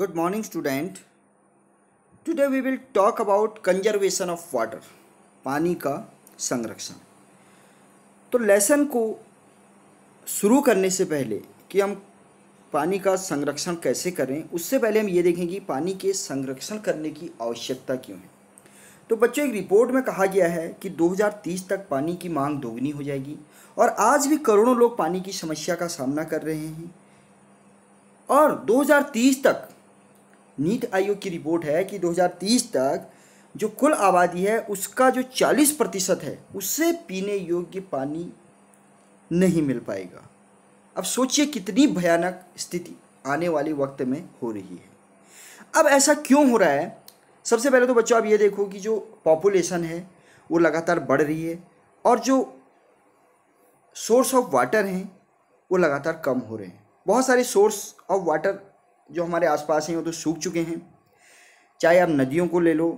good morning student today we will talk about conservation of water पानी का संरक्षण तो लेसन को शुरू करने से पहले कि हम पानी का संरक्षण कैसे करें उससे पहले हम ये देखें कि पानी के संरक्षण करने की आवश्यकता क्यों है तो बच्चों एक रिपोर्ट में कहा गया है कि 2030 तक पानी की मांग दोगुनी हो जाएगी और आज भी करोड़ों लोग पानी की समस्या का सामना कर रहे हैं और 2030 तक नीट आयोग की रिपोर्ट है कि 2030 तक जो कुल आबादी है उसका जो 40 प्रतिशत है उससे पीने योग्य पानी नहीं मिल पाएगा अब सोचिए कितनी भयानक स्थिति आने वाले वक्त में हो रही है अब ऐसा क्यों हो रहा है सबसे पहले तो बच्चों आप ये देखो कि जो पॉपुलेशन है वो लगातार बढ़ रही है और जो सोर्स ऑफ वाटर हैं वो लगातार कम हो रहे हैं बहुत सारे सोर्स ऑफ वाटर जो हमारे आसपास हैं वो तो सूख चुके हैं चाहे आप नदियों को ले लो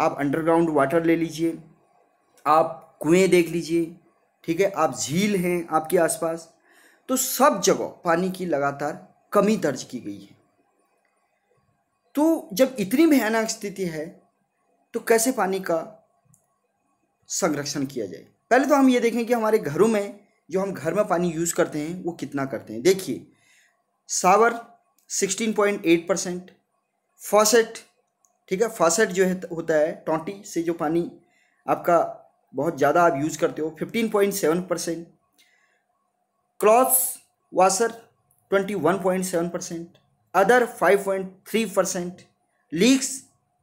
आप अंडरग्राउंड वाटर ले लीजिए आप कुएं देख लीजिए ठीक है आप झील हैं आपके आसपास तो सब जगह पानी की लगातार कमी दर्ज की गई है तो जब इतनी भयानक स्थिति है तो कैसे पानी का संरक्षण किया जाए पहले तो हम ये देखें कि हमारे घरों में जो हम घर में पानी यूज़ करते हैं वो कितना करते हैं देखिए shower sixteen point eight percent faucet ठीक है फॉसेट जो है होता है टोंटी से जो पानी आपका बहुत ज़्यादा आप यूज़ करते हो fifteen point seven percent cloth washer twenty one point seven percent other five point three percent leaks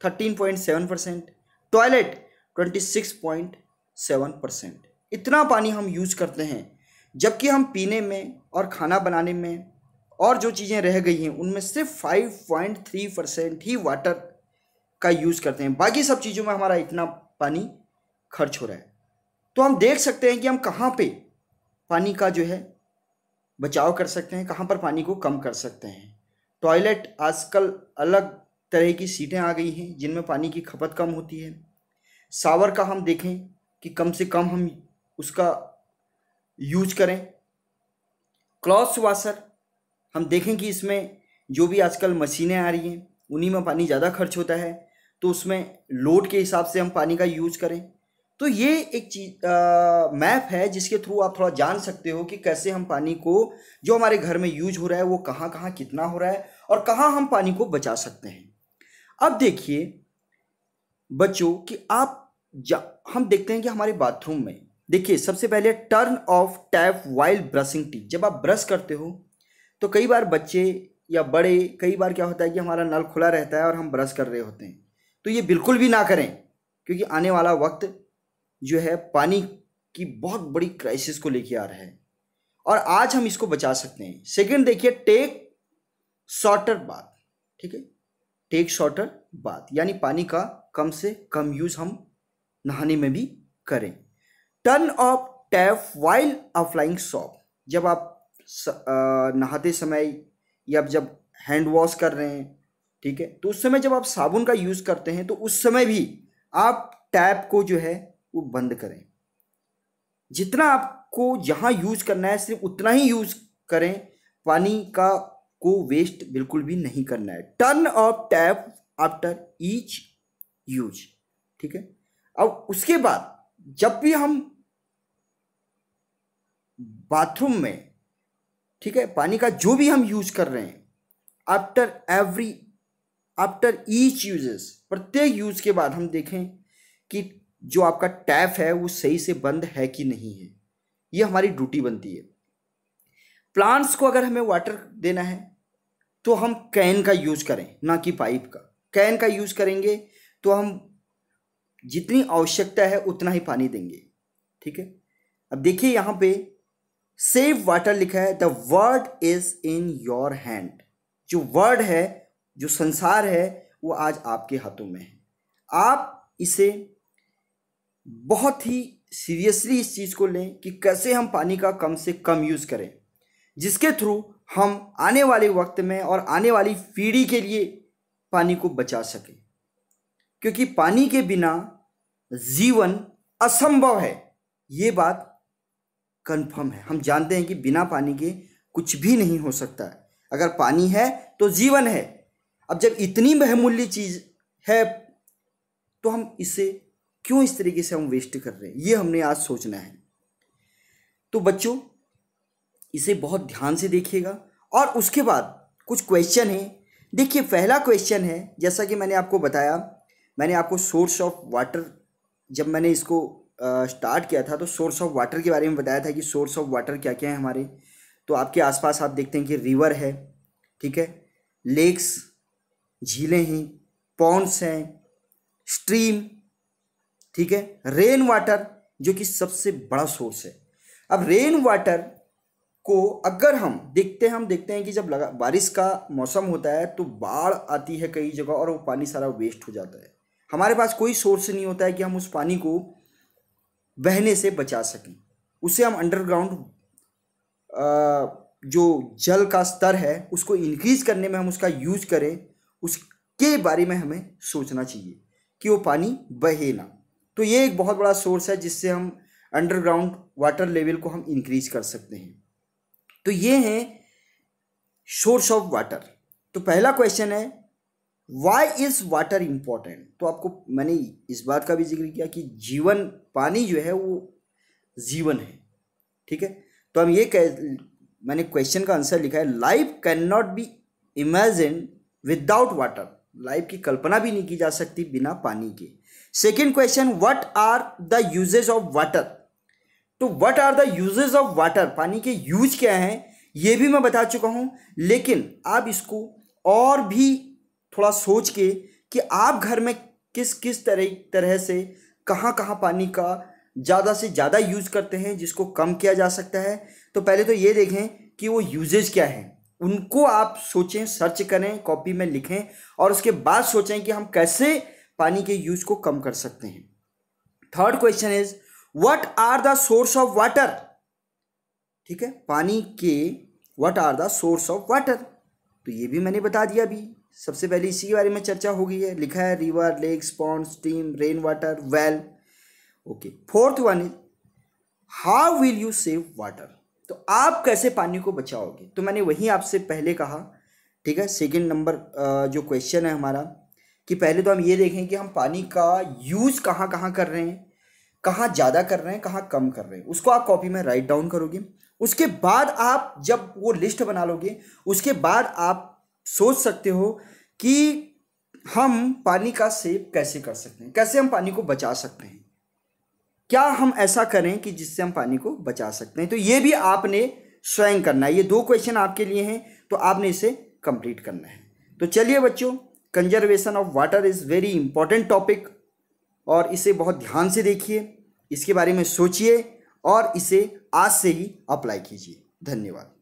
thirteen point seven percent toilet twenty six point seven percent इतना पानी हम यूज़ करते हैं जबकि हम पीने में और खाना बनाने में और जो चीज़ें रह गई हैं उनमें सिर्फ फाइव पॉइंट थ्री परसेंट ही वाटर का यूज़ करते हैं बाकी सब चीज़ों में हमारा इतना पानी खर्च हो रहा है तो हम देख सकते हैं कि हम कहाँ पे पानी का जो है बचाव कर सकते हैं कहाँ पर पानी को कम कर सकते हैं टॉयलेट आजकल अलग तरह की सीटें आ गई हैं जिनमें पानी की खपत कम होती है सावर का हम देखें कि कम से कम हम उसका यूज करें क्लॉथ वाशर हम देखें कि इसमें जो भी आजकल मशीनें आ रही हैं उन्हीं में पानी ज़्यादा खर्च होता है तो उसमें लोड के हिसाब से हम पानी का यूज करें तो ये एक चीज मैप है जिसके थ्रू आप थोड़ा जान सकते हो कि कैसे हम पानी को जो हमारे घर में यूज हो रहा है वो कहाँ कहाँ कितना हो रहा है और कहाँ हम पानी को बचा सकते हैं अब देखिए बच्चों कि आप हम देखते हैं कि हमारे बाथरूम में देखिए सबसे पहले turn off tap while brushing teeth जब आप ब्रश करते हो तो कई बार बच्चे या बड़े कई बार क्या होता है कि हमारा नल खुला रहता है और हम ब्रश कर रहे होते हैं तो ये बिल्कुल भी ना करें क्योंकि आने वाला वक्त जो है पानी की बहुत बड़ी क्राइसिस को लेके आ रहा है और आज हम इसको बचा सकते हैं सेकंड देखिए टेक शॉर्टर बात ठीक है टेक शॉर्टर बात यानी पानी का कम से कम यूज हम नहाने में भी करें turn off tap while applying soap जब आप नहाते समय या जब हैंड वॉश कर रहे हैं ठीक है तो उस समय जब आप साबुन का यूज़ करते हैं तो उस समय भी आप टैप को जो है वो बंद करें जितना आपको जहाँ यूज़ करना है सिर्फ उतना ही यूज़ करें पानी का को वेस्ट बिल्कुल भी नहीं करना है turn off tap after each use ठीक है अब उसके बाद जब भी हम बाथरूम में ठीक है पानी का जो भी हम यूज कर रहे हैं after every after each uses प्रत्येक यूज के बाद हम देखें कि जो आपका टैप है वो सही से बंद है कि नहीं है ये हमारी ड्यूटी बनती है प्लांट्स को अगर हमें वाटर देना है तो हम कैन का यूज करें ना कि पाइप का कैन का यूज करेंगे तो हम जितनी आवश्यकता है उतना ही पानी देंगे ठीक है अब देखिए यहाँ पे सेव वाटर लिखा है the word is in your hand जो वर्ड है जो संसार है वो आज आपके हाथों में है आप इसे बहुत ही सीरियसली इस चीज़ को लें कि कैसे हम पानी का कम से कम यूज़ करें जिसके थ्रू हम आने वाले वक्त में और आने वाली पीढ़ी के लिए पानी को बचा सकें क्योंकि पानी के बिना जीवन असंभव है ये बात कंफर्म है हम जानते हैं कि बिना पानी के कुछ भी नहीं हो सकता है अगर पानी है तो जीवन है अब जब इतनी बहमूल्य चीज़ है तो हम इसे क्यों इस तरीके से हम वेस्ट कर रहे हैं ये हमने आज सोचना है तो बच्चों इसे बहुत ध्यान से देखिएगा और उसके बाद कुछ क्वेश्चन है देखिए पहला क्वेश्चन है जैसा कि मैंने आपको बताया मैंने आपको सोर्स ऑफ वाटर जब मैंने इसको स्टार्ट किया था तो सोर्स ऑफ वाटर के बारे में बताया था कि सोर्स ऑफ वाटर क्या क्या है हमारे तो आपके आसपास आप देखते हैं कि रिवर है ठीक है लेक्स झीलें हैं पॉन्ड्स हैं स्ट्रीम ठीक है रेन वाटर जो कि सबसे बड़ा सोर्स है अब रेन वाटर को अगर हम देखते हैं हम देखते हैं कि जब लगा बारिश का मौसम होता है तो बाढ़ आती है कई जगह और वो पानी सारा वेस्ट हो जाता है हमारे पास कोई सोर्स नहीं होता है कि हम उस पानी को बहने से बचा सकें उसे हम अंडरग्राउंड जो जल का स्तर है उसको इंक्रीज करने में हम उसका यूज करें उसके बारे में हमें सोचना चाहिए कि वो पानी बहे ना तो ये एक बहुत बड़ा सोर्स है जिससे हम अंडरग्राउंड वाटर लेवल को हम इंक्रीज कर सकते हैं तो ये हैं सोर्स ऑफ वाटर तो पहला क्वेश्चन है वाई इज़ वाटर इम्पॉर्टेंट तो आपको मैंने इस बात का भी जिक्र किया कि जीवन पानी जो है वो जीवन है ठीक है तो हम ये कह मैंने क्वेश्चन का आंसर लिखा है life can not be imagine without water life की कल्पना भी नहीं की जा सकती बिना पानी के second question what are the uses of water तो what are the uses of water पानी के यूज क्या हैं ये भी मैं बता चुका हूँ लेकिन आप इसको और भी थोड़ा सोच के कि आप घर में किस किस तरह तरह से कहाँ कहाँ पानी का ज़्यादा से ज़्यादा यूज़ करते हैं जिसको कम किया जा सकता है तो पहले तो ये देखें कि वो यूजेज क्या है उनको आप सोचें सर्च करें कॉपी में लिखें और उसके बाद सोचें कि हम कैसे पानी के यूज को कम कर सकते हैं third question is what are the source of water ठीक है पानी के what are the source of water तो ये भी मैंने बता दिया अभी सबसे पहले इसी के बारे में चर्चा हो गई है लिखा है river lake ponds stream rain water well okay fourth one is how will you save water तो आप कैसे पानी को बचाओगे तो मैंने वही आपसे पहले कहा ठीक है सेकेंड नंबर जो क्वेश्चन है हमारा कि पहले तो हम ये देखें कि हम पानी का यूज़ कहाँ कहाँ कर रहे हैं कहाँ ज़्यादा कर रहे हैं कहाँ कम कर रहे हैं उसको आप कॉपी में राइट डाउन करोगे उसके बाद आप जब वो लिस्ट बना लोगे उसके बाद आप सोच सकते हो कि हम पानी का सेव कैसे कर सकते हैं कैसे हम पानी को बचा सकते हैं क्या हम ऐसा करें कि जिससे हम पानी को बचा सकते हैं तो ये भी आपने स्वयं करना है ये दो क्वेश्चन आपके लिए हैं तो आपने इसे कंप्लीट करना है तो चलिए बच्चों conservation of water is very important topic और इसे बहुत ध्यान से देखिए इसके बारे में सोचिए और इसे आज से ही अप्लाई कीजिए धन्यवाद